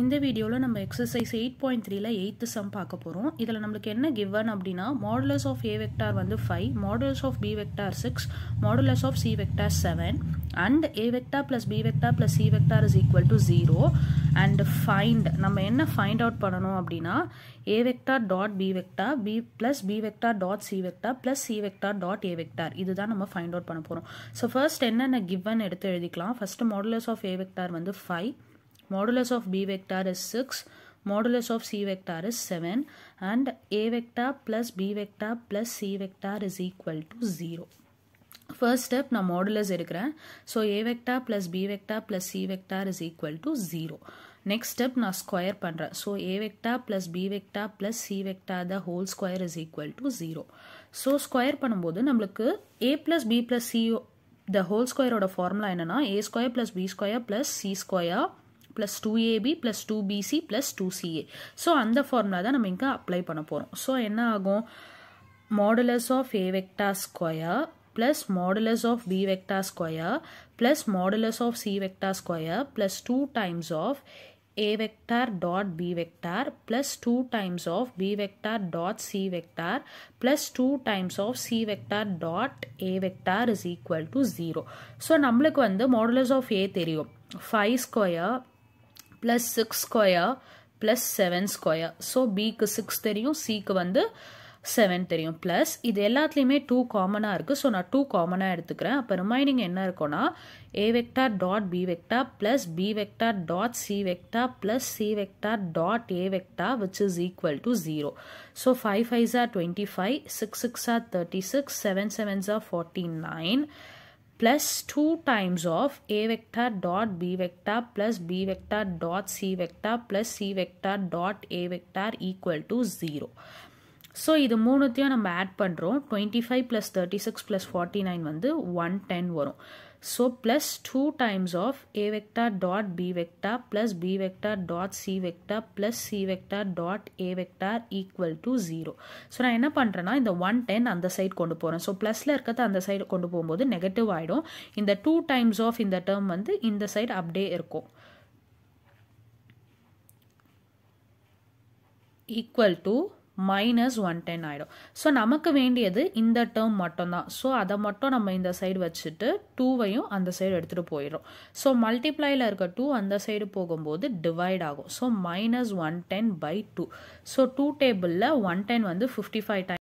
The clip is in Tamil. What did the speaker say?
இந்த வீடியோவில் நம்ம எக்ஸசைஸ் எயிட் பாயிண்ட் த்ரீல எயித்து சம் பார்க்க போகிறோம் இதில் நம்மளுக்கு என்ன கிவன் அப்படின்னா மாடுலஸ் ஆஃப் ஏ வெக்டார் வந்து five modulus of b vector six modulus of c vector seven and a vector plus b vector plus c vector is equal to zero and find நம்ம என்ன ஃபைண்ட் அவுட் பண்ணணும் அப்படின்னா a vector dot b vector b plus b vector dot c vector plus c vector dot A vector இதுதான் நம்ம ஃபைண்ட் அவுட் பண்ண போகிறோம் ஸோ ஃபர்ஸ்ட் என்னென்ன கிவன் எடுத்து எழுதிக்கலாம் first modulus of a vector வந்து five modulus of b vector is 6 modulus of c vector is 7 and a vector plus b vector plus c vector is equal to 0. First step நான் modulus இருக்கிறேன் so a vector plus b vector plus c vector is equal to 0. next next step நான் ஸ்கொயர் பண்ணுறேன் so a vector plus b vector plus c vector the whole square is equal to zero so square பண்ணும்போது நம்மளுக்கு a plus b plus c the whole ஸ்கொயரோட ஃபார்முலா என்னென்னா a square plus b square plus c square plus two a b plus two b c plus two c a so அந்த ஃபார்முலா தான் நம்ம இங்கே அப்ளை பண்ண போகிறோம் ஸோ என்ன ஆகும் modulus of a vector square plus modulus of b vector square plus modulus of c vector square plus 2 times of a vector dot b vector plus 2 times of b vector dot c vector plus 2 times of c vector dot a vector is equal to 0. So, நம்மலுக்கு வந்து modulus of a தெரியும் 5 square plus six square plus seven square so பிக்கு சிக்ஸ் தெரியும் சிக்கு வந்து செவன் தெரியும் ப்ளஸ் இது எல்லாத்துலேயுமே டூ காமனாக இருக்குது ஸோ நான் டூ காமனாக எடுத்துக்கிறேன் அப்போ ரிமைனிங் என்ன இருக்கோனா, a vector dot b vector plus b vector dot c vector plus c vector dot a vector which is equal to zero so five 5s are twenty five six six are thirty six seven 49. Nine plus 2 times of a vector dot b vector plus b vector dot c vector plus c vector dot a vector equal to 0. So இது மூணுத்தையும் நம்ம ஆட் பண்ணுறோம் twenty five plus thirty six plus forty nine வந்து ஒன் டென் வரும் so plus two times of a vector dot b vector plus b vector dot c vector plus c vector dot a vector equal to zero so நான் என்ன பண்ணுறேன்னா இந்த ஒன் டென் அந்த சைடு கொண்டு போகிறேன் ஸோ ப்ளஸில் இருக்கிறத அந்த சைடு கொண்டு போகும்போது நெகட்டிவ் ஆகிடும் இந்த டூ டைம்ஸ் ஆஃப் இந்த டேர்ம் வந்து இந்த சைடு அப்படியே இருக்கும் equal to minus one ten ஆகிடும் ஸோ நமக்கு வேண்டியது இந்த டேர்ம் மட்டும்தான் ஸோ அதை மட்டும் நம்ம இந்த சைடு வச்சுட்டு டூவையும் அந்த சைடு எடுத்துகிட்டு போயிடும் ஸோ மல்டிப்ளையில் இருக்க டூ அந்த சைடு போகும்போது டிவைட் ஆகும் so minus one ten by two so two டேபிளில் ஒன் டென் வந்து ஃபிஃப்டி ஃபைவ் டைம்